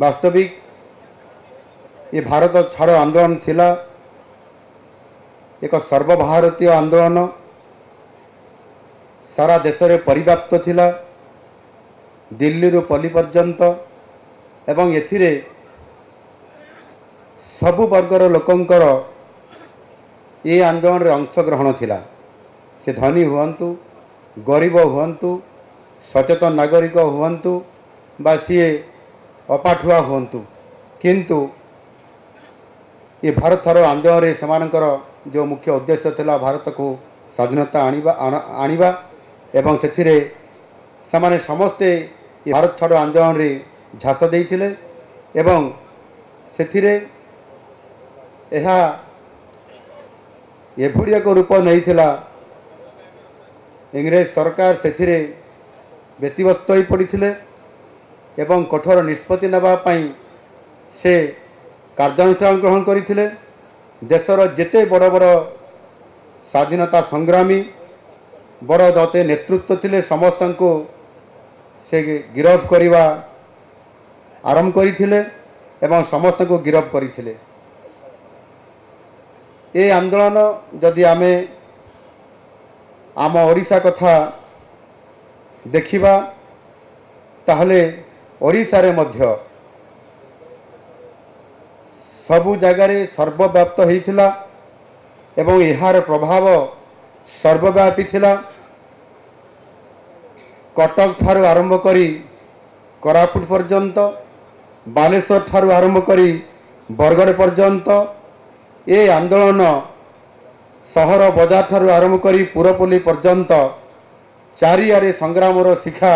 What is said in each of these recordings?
ବାସ୍ତବିକ ଏ ଭାରତ ଛାଡ଼ ଆନ୍ଦୋଳନ ଥିଲା ଏକ ସର୍ବଭାରତୀୟ ଆନ୍ଦୋଳନ ସାରା ଦେଶରେ ପରିବ୍ୟାପ୍ତ ଥିଲା ଦିଲ୍ଲୀରୁ ପଲି ପର୍ଯ୍ୟନ୍ତ ଏବଂ ଏଥିରେ ସବୁ ବର୍ଗର ଲୋକଙ୍କର ଏ ଆନ୍ଦୋଳନରେ ଅଂଶଗ୍ରହଣ ଥିଲା ସେ ଧନୀ ହୁଅନ୍ତୁ ଗରିବ ହୁଅନ୍ତୁ ସଚେତନ ନାଗରିକ ହୁଅନ୍ତୁ ବା ସିଏ ଅପାଠୁଆ ହୁଅନ୍ତୁ କିନ୍ତୁ ଏ ଭାରତର ଆନ୍ଦୋଳନରେ ସେମାନଙ୍କର ଯେଉଁ ମୁଖ୍ୟ ଉଦ୍ଦେଶ୍ୟ ଥିଲା ଭାରତକୁ ସ୍ୱାଧୀନତା ଆଣିବା ଆଣିବା ଏବଂ ସେଥିରେ ସେମାନେ ସମସ୍ତେ ଏ ଭାରତ ଛାଡ଼ ଆନ୍ଦୋଳନରେ ଝାସ ଦେଇଥିଲେ ଏବଂ ସେଥିରେ ଏହା ଏଭଳି ଏକ ରୂପ ନେଇଥିଲା ଇଂରେଜ ସରକାର ସେଥିରେ ବ୍ୟତିବ୍ୟସ୍ତ ହୋଇପଡ଼ିଥିଲେ এবং কঠোর নিষ্পত্তি নেওয়া সে কার্যানুষ্ঠান গ্রহণ করে দেশর যেতে বড় বড় স্বাধীনতা সংগ্রামী বড় যত নেতৃত্ব লে সমস্ত সে গিরফ করা আরম্ভ করে এবং সমস্ত গিরফ করে এই আন্দোলন যদি আমি আম ওড়িশা কথা দেখিবা তাহলে ଓଡ଼ିଶାରେ ମଧ୍ୟ ସବୁ ଜାଗାରେ ସର୍ବବ୍ୟାପ୍ତ ହୋଇଥିଲା ଏବଂ ଏହାର ପ୍ରଭାବ ସର୍ବବ୍ୟାପୀ ଥିଲା କଟକଠାରୁ ଆରମ୍ଭ କରି କୋରାପୁଟ ପର୍ଯ୍ୟନ୍ତ ବାଲେଶ୍ୱରଠାରୁ ଆରମ୍ଭ କରି ବରଗଡ଼ ପର୍ଯ୍ୟନ୍ତ ଏ ଆନ୍ଦୋଳନ ସହର ବଜାରଠାରୁ ଆରମ୍ଭ କରି ପୁରପଲ୍ଲୀ ପର୍ଯ୍ୟନ୍ତ ଚାରିଆଡ଼େ ସଂଗ୍ରାମର ଶିଖା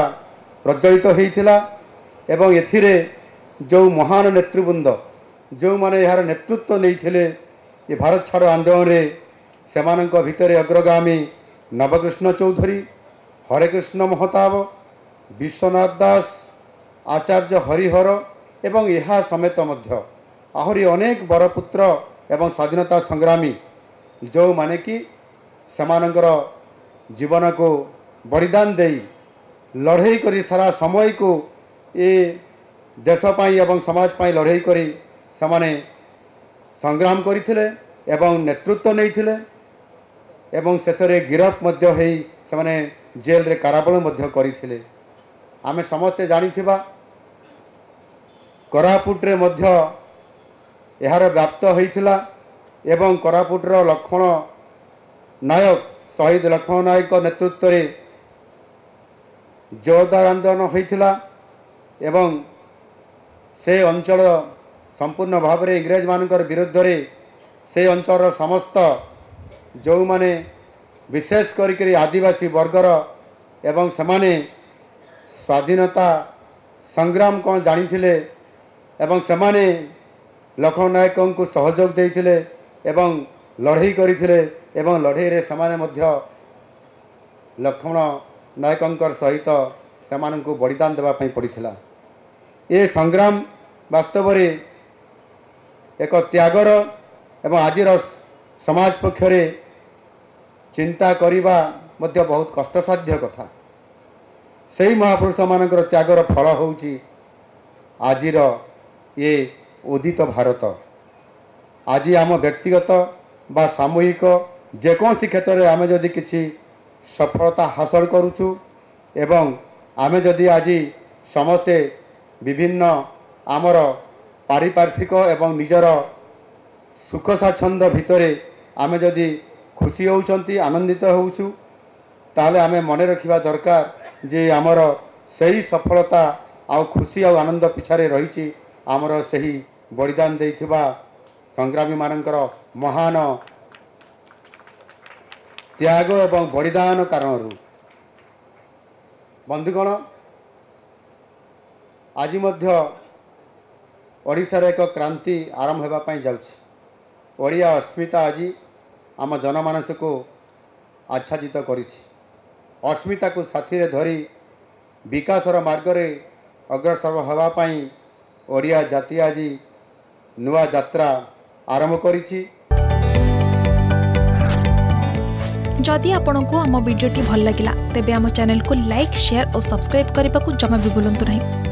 ପ୍ରଜ୍ୱଳିତ ହୋଇଥିଲା ଏବଂ ଏଥିରେ ଯେଉଁ ମହାନ ନେତୃବୃନ୍ଦ ଯେଉଁମାନେ ଏହାର ନେତୃତ୍ୱ ନେଇଥିଲେ ଏ ଭାରତ ଛାଡ଼ ଆନ୍ଦୋଳନରେ ସେମାନଙ୍କ ଭିତରେ ଅଗ୍ରଗାମୀ ନବକୃଷ୍ଣ ଚୌଧୁରୀ ହରେକୃଷ୍ଣ ମହତାବ ବିଶ୍ୱନାଥ ଦାସ ଆଚାର୍ଯ୍ୟ ହରିହର ଏବଂ ଏହା ସମେତ ମଧ୍ୟ ଆହୁରି ଅନେକ ବରପୁତ୍ର ଏବଂ ସ୍ୱାଧୀନତା ସଂଗ୍ରାମୀ ଯେଉଁମାନେ କି ସେମାନଙ୍କର ଜୀବନକୁ ବଳିଦାନ ଦେଇ ଲଢ଼େଇ କରି ସାରା ସମୟକୁ ଏ ଦେଶ ପାଇଁ ଏବଂ ସମାଜ ପାଇଁ ଲଢ଼େଇ କରି ସେମାନେ ସଂଗ୍ରାମ କରିଥିଲେ ଏବଂ ନେତୃତ୍ୱ ନେଇଥିଲେ ଏବଂ ଶେଷରେ ଗିରଫ ମଧ୍ୟ ହୋଇ ସେମାନେ ଜେଲ୍ରେ କାରାବଳ ମଧ୍ୟ କରିଥିଲେ ଆମେ ସମସ୍ତେ ଜାଣିଥିବା କୋରାପୁଟରେ ମଧ୍ୟ ଏହାର ବ୍ୟାପ୍ତ ହୋଇଥିଲା ଏବଂ କୋରାପୁଟର ଲକ୍ଷ୍ମଣ ନାୟକ ଶହୀଦ ଲକ୍ଷ୍ମଣ ନାୟକଙ୍କ ନେତୃତ୍ୱରେ ଜୋରଦାର ଆନ୍ଦୋଳନ ହୋଇଥିଲା ଏବଂ ସେ ଅଞ୍ଚଳ ସମ୍ପୂର୍ଣ୍ଣ ଭାବରେ ଇଂରେଜମାନଙ୍କର ବିରୁଦ୍ଧରେ ସେ ଅଞ୍ଚଳର ସମସ୍ତ ଯେଉଁମାନେ ବିଶେଷ କରିକିରି ଆଦିବାସୀ ବର୍ଗର ଏବଂ ସେମାନେ ସ୍ୱାଧୀନତା ସଂଗ୍ରାମ କ'ଣ ଜାଣିଥିଲେ ଏବଂ ସେମାନେ ଲକ୍ଷ୍ମଣ ନାୟକଙ୍କୁ ସହଯୋଗ ଦେଇଥିଲେ ଏବଂ ଲଢ଼େଇ କରିଥିଲେ ଏବଂ ଲଢ଼େଇରେ ସେମାନେ ମଧ୍ୟ ଲକ୍ଷ୍ମଣ ନାୟକଙ୍କର ସହିତ ସେମାନଙ୍କୁ ବଳିଦାନ ଦେବା ପାଇଁ ପଡ଼ିଥିଲା ଏ ସଂଗ୍ରାମ ବାସ୍ତବରେ ଏକ ତ୍ୟାଗର ଏବଂ ଆଜିର ସମାଜ ପକ୍ଷରେ ଚିନ୍ତା କରିବା ମଧ୍ୟ ବହୁତ କଷ୍ଟସାଧ୍ୟ କଥା ସେହି ମହାପୁରୁଷମାନଙ୍କର ତ୍ୟାଗର ଫଳ ହେଉଛି ଆଜିର ଏ ଉଦିତ ଭାରତ ଆଜି ଆମ ବ୍ୟକ୍ତିଗତ ବା ସାମୂହିକ ଯେକୌଣସି କ୍ଷେତ୍ରରେ ଆମେ ଯଦି କିଛି ସଫଳତା ହାସଲ କରୁଛୁ ଏବଂ ଆମେ ଯଦି ଆଜି ସମସ୍ତେ ବିଭିନ୍ନ ଆମର ପାରିପାର୍ଶ୍ୱିକ ଏବଂ ନିଜର ସୁଖ ସ୍ୱାଚ୍ଛନ୍ଦ ଭିତରେ ଆମେ ଯଦି ଖୁସି ହେଉଛନ୍ତି ଆନନ୍ଦିତ ହେଉଛୁ ତାହେଲେ ଆମେ ମନେ ରଖିବା ଦରକାର ଯେ ଆମର ସେହି ସଫଳତା ଆଉ ଖୁସି ଆଉ ଆନନ୍ଦ ପିଛାରେ ରହିଛି ଆମର ସେହି ବଳିଦାନ ଦେଇଥିବା ସଂଗ୍ରାମୀମାନଙ୍କର ମହାନ ତ୍ୟାଗ ଏବଂ ବଳିଦାନ କାରଣରୁ ବନ୍ଧୁଗଣ आज ओडार एक क्रांति आरंभ होगापी जाड़िया अस्मिता आज आम जनमानस को आच्छादित करमिता को साथी धरी विकास मार्ग में अग्रसर हाँपाई ओडिया जाति आज नुआ जात्रा आरंभ कर जदि आपण को आम भिड्टे भल लगा तेब चेल को लाइक शेयर और सब्सक्राइब करने को जमा भी बुलां नहीं